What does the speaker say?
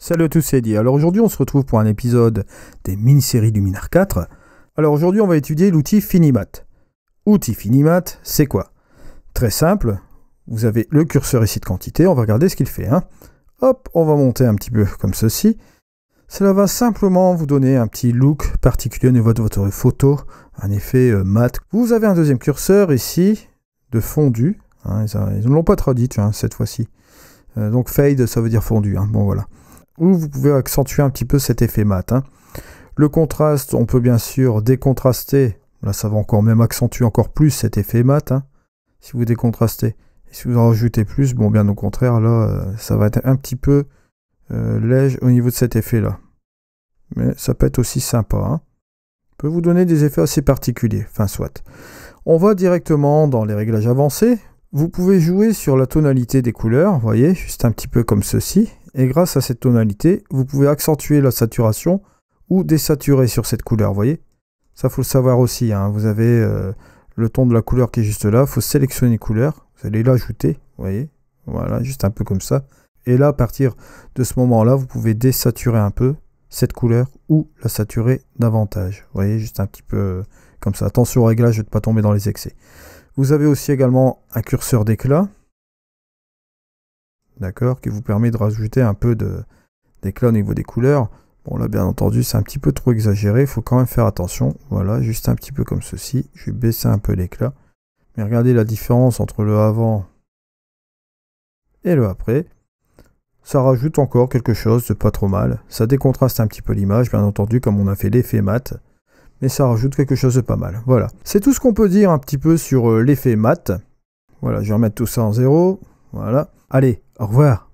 Salut à tous, c'est Alors aujourd'hui, on se retrouve pour un épisode des mini-séries Luminar 4. Alors aujourd'hui, on va étudier l'outil Finimat. Outil Finimat, c'est quoi Très simple, vous avez le curseur ici de quantité, on va regarder ce qu'il fait. Hein. Hop, on va monter un petit peu comme ceci. Cela va simplement vous donner un petit look particulier au niveau de votre photo, un effet euh, mat. Vous avez un deuxième curseur ici, de fondu. Hein. Euh, ils ne l'ont pas traduit cette fois-ci. Euh, donc fade, ça veut dire fondu. Hein. Bon voilà ou vous pouvez accentuer un petit peu cet effet mat. Hein. Le contraste, on peut bien sûr décontraster. Là, ça va encore même accentuer encore plus cet effet mat. Hein, si vous décontrastez. Et si vous en rajoutez plus, bon, bien au contraire, là, euh, ça va être un petit peu euh, au niveau de cet effet-là. Mais ça peut être aussi sympa. Hein. Peut vous donner des effets assez particuliers. Enfin, soit. On va directement dans les réglages avancés. Vous pouvez jouer sur la tonalité des couleurs, voyez, juste un petit peu comme ceci et grâce à cette tonalité, vous pouvez accentuer la saturation ou désaturer sur cette couleur, voyez Ça, faut le savoir aussi, hein. vous avez euh, le ton de la couleur qui est juste là, Il faut sélectionner couleur, vous allez l'ajouter, voyez Voilà, juste un peu comme ça. Et là, à partir de ce moment-là, vous pouvez désaturer un peu cette couleur ou la saturer davantage. Vous voyez, juste un petit peu euh, comme ça. Attention au réglage de ne pas tomber dans les excès. Vous avez aussi également un curseur d'éclat d'accord, qui vous permet de rajouter un peu de d'éclat au niveau des couleurs. Bon là bien entendu c'est un petit peu trop exagéré, il faut quand même faire attention. Voilà, juste un petit peu comme ceci. Je vais baisser un peu l'éclat. Mais regardez la différence entre le avant et le après. Ça rajoute encore quelque chose de pas trop mal. Ça décontraste un petit peu l'image, bien entendu, comme on a fait l'effet mat. Mais ça rajoute quelque chose de pas mal. Voilà. C'est tout ce qu'on peut dire un petit peu sur euh, l'effet mat. Voilà, je vais remettre tout ça en zéro. Voilà. Allez, au revoir.